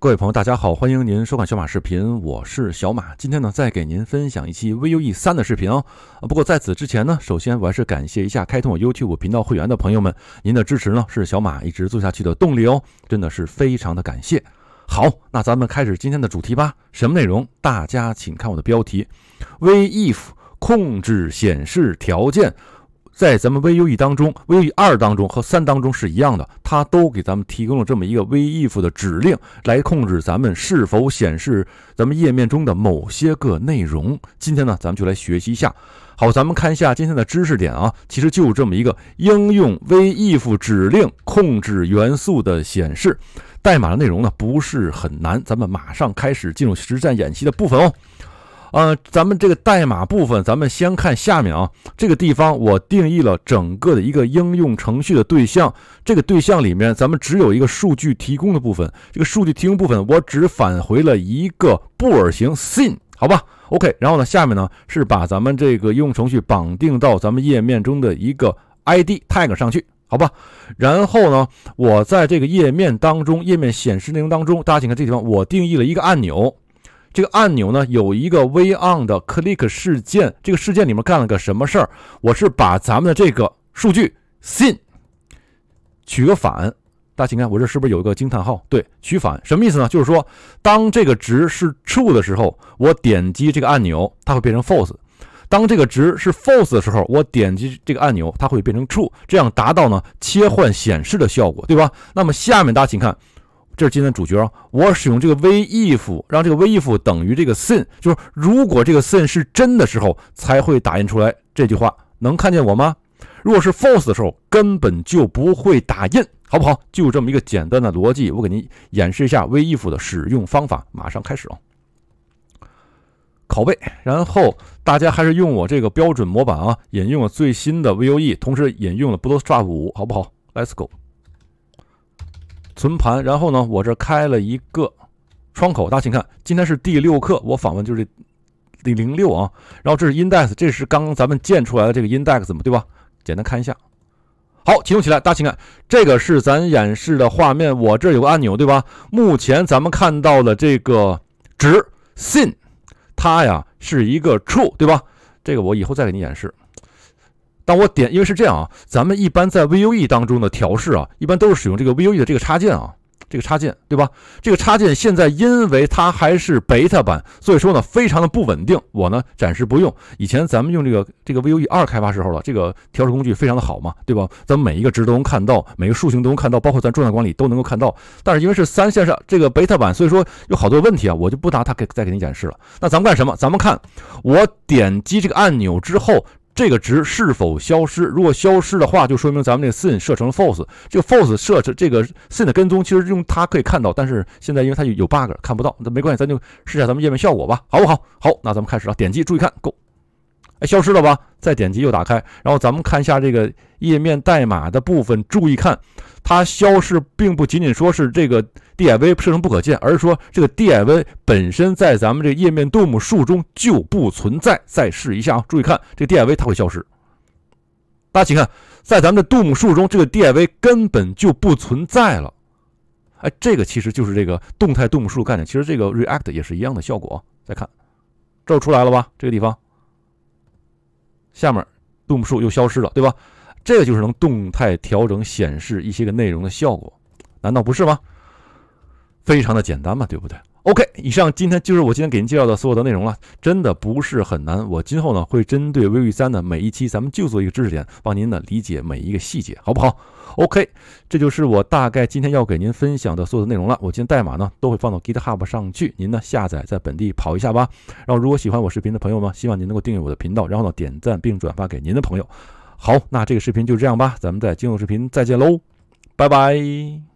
各位朋友，大家好，欢迎您收看小马视频，我是小马。今天呢，再给您分享一期 Vue 三的视频哦。不过在此之前呢，首先我还是感谢一下开通 YouTube 频道会员的朋友们，您的支持呢是小马一直做下去的动力哦，真的是非常的感谢。好，那咱们开始今天的主题吧。什么内容？大家请看我的标题 v if 控制显示条件。在咱们 Vue 当中，Vue 二当中和三当中是一样的，它都给咱们提供了这么一个 v-if 的指令来控制咱们是否显示咱们页面中的某些个内容。今天呢，咱们就来学习一下。好，咱们看一下今天的知识点啊，其实就这么一个应用 v-if 指令控制元素的显示，代码的内容呢不是很难。咱们马上开始进入实战演习的部分哦。呃，咱们这个代码部分，咱们先看下面啊。这个地方我定义了整个的一个应用程序的对象。这个对象里面，咱们只有一个数据提供的部分。这个数据提供部分，我只返回了一个布尔型 sin，好吧？OK。然后呢，下面呢是把咱们这个应用程序绑定到咱们页面中的一个 ID tag 上去，好吧？然后呢，我在这个页面当中，页面显示内容当中，大家请看这地方，我定义了一个按钮。这个按钮呢，有一个 way on 的 click 事件。这个事件里面干了个什么事儿？我是把咱们的这个数据 sin 取个反。大家请看，我这是不是有一个惊叹号？对，取反什么意思呢？就是说，当这个值是 true 的时候，我点击这个按钮，它会变成 false；当这个值是 false 的时候，我点击这个按钮，它会变成 true。这样达到呢，切换显示的效果，对吧？那么下面大家请看。这是今天的主角啊！我使用这个 v if 让这个 v if 等于这个 sin，就是如果这个 sin 是真的时候才会打印出来这句话。能看见我吗？如果是 false 的时候，根本就不会打印，好不好？就这么一个简单的逻辑，我给您演示一下 v if 的使用方法。马上开始啊！拷贝，然后大家还是用我这个标准模板啊，引用了最新的 Vue，同时引用了 Bootstrap 五，好不好？Let's go。存盘，然后呢，我这开了一个窗口，大家请看，今天是第六课，我访问就是零零六啊，然后这是 index，这是刚刚咱们建出来的这个 index，对吧？简单看一下，好，启动起来，大家请看，这个是咱演示的画面，我这有个按钮，对吧？目前咱们看到的这个值 sin，它呀是一个 true，对吧？这个我以后再给你演示。那我点，因为是这样啊，咱们一般在 Vue 当中的调试啊，一般都是使用这个 Vue 的这个插件啊，这个插件对吧？这个插件现在因为它还是 Beta 版，所以说呢，非常的不稳定。我呢，暂时不用。以前咱们用这个这个 Vue 二开发时候了，这个调试工具非常的好嘛，对吧？咱们每一个值都能看到，每个属性都能看到，包括咱状态管理都能够看到。但是因为是三线上这个 Beta 版，所以说有好多问题啊，我就不拿它给再给你演示了。那咱们干什么？咱们看我点击这个按钮之后。这个值是否消失？如果消失的话，就说明咱们这个 sin 设成了 false。这个 false 设成这个 sin 的跟踪，其实用它可以看到，但是现在因为它有 bug，看不到。那没关系，咱就试一下咱们页面效果吧，好不好？好，那咱们开始了，点击，注意看，go。哎，消失了吧？再点击又打开。然后咱们看一下这个页面代码的部分，注意看，它消失并不仅仅说是这个 div 设成不可见，而是说这个 div 本身在咱们这页面 DOM 树中就不存在。再试一下啊，注意看，这 div 它会消失。大家请看，在咱们的 DOM 树中，这个 div 根本就不存在了。哎，这个其实就是这个动态 DOM 树概念。其实这个 React 也是一样的效果。再看，这出来了吧？这个地方。下面 Doom 数又消失了，对吧？这个就是能动态调整显示一些个内容的效果，难道不是吗？非常的简单嘛，对不对？OK，以上今天就是我今天给您介绍的所有的内容了，真的不是很难。我今后呢会针对 v v 三的每一期，咱们就做一个知识点，帮您呢理解每一个细节，好不好？OK，这就是我大概今天要给您分享的所有的内容了。我今天代码呢都会放到 GitHub 上去，您呢下载在本地跑一下吧。然后如果喜欢我视频的朋友们，希望您能够订阅我的频道，然后呢点赞并转发给您的朋友。好，那这个视频就这样吧，咱们在今后视频再见喽，拜拜。